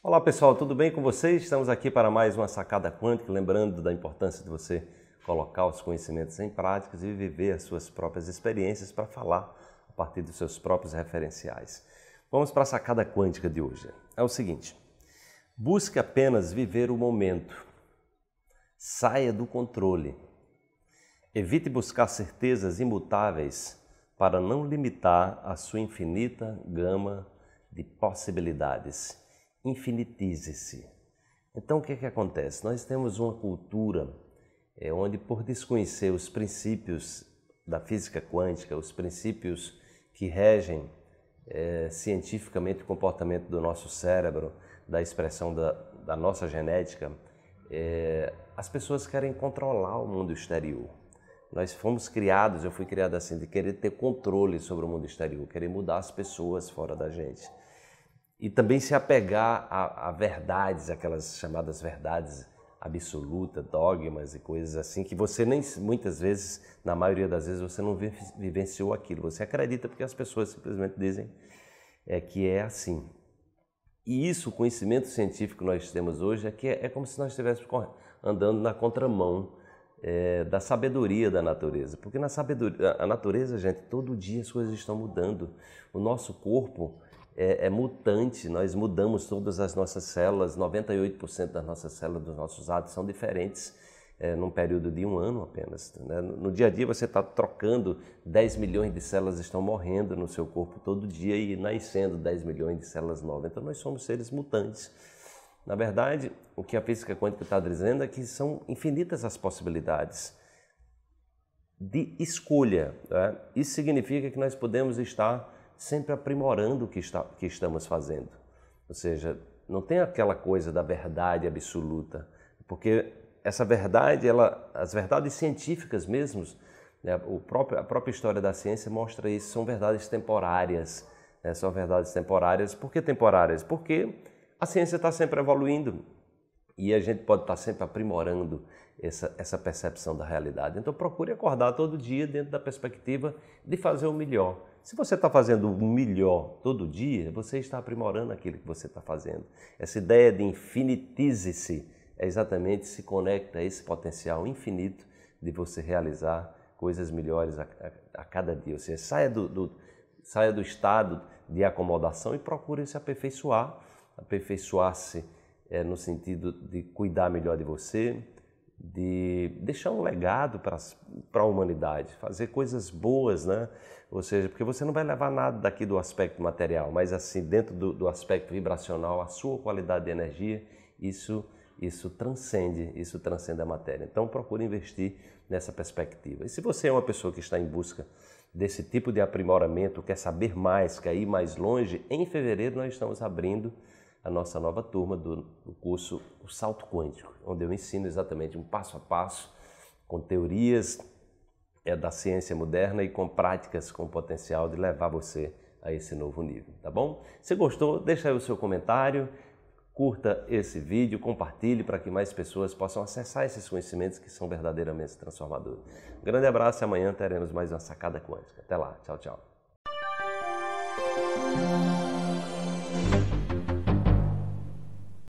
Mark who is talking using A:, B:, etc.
A: Olá pessoal, tudo bem com vocês? Estamos aqui para mais uma sacada quântica, lembrando da importância de você colocar os conhecimentos em práticas e viver as suas próprias experiências para falar a partir dos seus próprios referenciais. Vamos para a sacada quântica de hoje. É o seguinte: busque apenas viver o momento. Saia do controle. Evite buscar certezas imutáveis para não limitar a sua infinita gama de possibilidades infinitize-se. Então, o que, é que acontece? Nós temos uma cultura é, onde, por desconhecer os princípios da física quântica, os princípios que regem é, cientificamente o comportamento do nosso cérebro, da expressão da, da nossa genética, é, as pessoas querem controlar o mundo exterior. Nós fomos criados, eu fui criado assim, de querer ter controle sobre o mundo exterior, querer mudar as pessoas fora da gente e também se apegar a, a, verdades, aquelas chamadas verdades absolutas, dogmas e coisas assim, que você nem muitas vezes, na maioria das vezes, você não vivenciou aquilo. Você acredita porque as pessoas simplesmente dizem é, que é assim. E isso, o conhecimento científico que nós temos hoje, é que é, é como se nós estivéssemos andando na contramão é, da sabedoria da natureza. Porque na sabedoria, a natureza, gente, todo dia as coisas estão mudando. O nosso corpo é, é mutante, nós mudamos todas as nossas células, 98% das nossas células, dos nossos hábitos, são diferentes é, num período de um ano apenas. Né? No dia a dia você está trocando, 10 milhões de células estão morrendo no seu corpo todo dia e nascendo 10 milhões de células novas. Então nós somos seres mutantes. Na verdade, o que a física quântica está dizendo é que são infinitas as possibilidades de escolha. Né? Isso significa que nós podemos estar sempre aprimorando o que, está, que estamos fazendo. Ou seja, não tem aquela coisa da verdade absoluta, porque essa verdade, ela, as verdades científicas mesmos, né, o próprio, a própria história da ciência mostra isso, são verdades temporárias. Né, são verdades temporárias. Por que temporárias? Porque a ciência está sempre evoluindo e a gente pode estar tá sempre aprimorando essa, essa percepção da realidade. Então procure acordar todo dia dentro da perspectiva de fazer o melhor. Se você está fazendo o melhor todo dia, você está aprimorando aquilo que você está fazendo. Essa ideia de infinitize-se é exatamente se conecta a esse potencial infinito de você realizar coisas melhores a, a, a cada dia. Ou seja, saia do, do, saia do estado de acomodação e procure se aperfeiçoar, aperfeiçoar-se é, no sentido de cuidar melhor de você, de deixar um legado para a humanidade, fazer coisas boas, né? Ou seja, porque você não vai levar nada daqui do aspecto material, mas assim, dentro do, do aspecto vibracional, a sua qualidade de energia, isso isso transcende, isso transcende a matéria. Então procure investir nessa perspectiva. E se você é uma pessoa que está em busca desse tipo de aprimoramento, quer saber mais, quer ir mais longe, em fevereiro nós estamos abrindo a nossa nova turma do, do curso O Salto Quântico, onde eu ensino exatamente um passo a passo com teorias é, da ciência moderna e com práticas com potencial de levar você a esse novo nível, tá bom? Se gostou, deixa aí o seu comentário, curta esse vídeo, compartilhe para que mais pessoas possam acessar esses conhecimentos que são verdadeiramente transformadores. Um grande abraço e amanhã teremos mais uma sacada quântica. Até lá, tchau, tchau.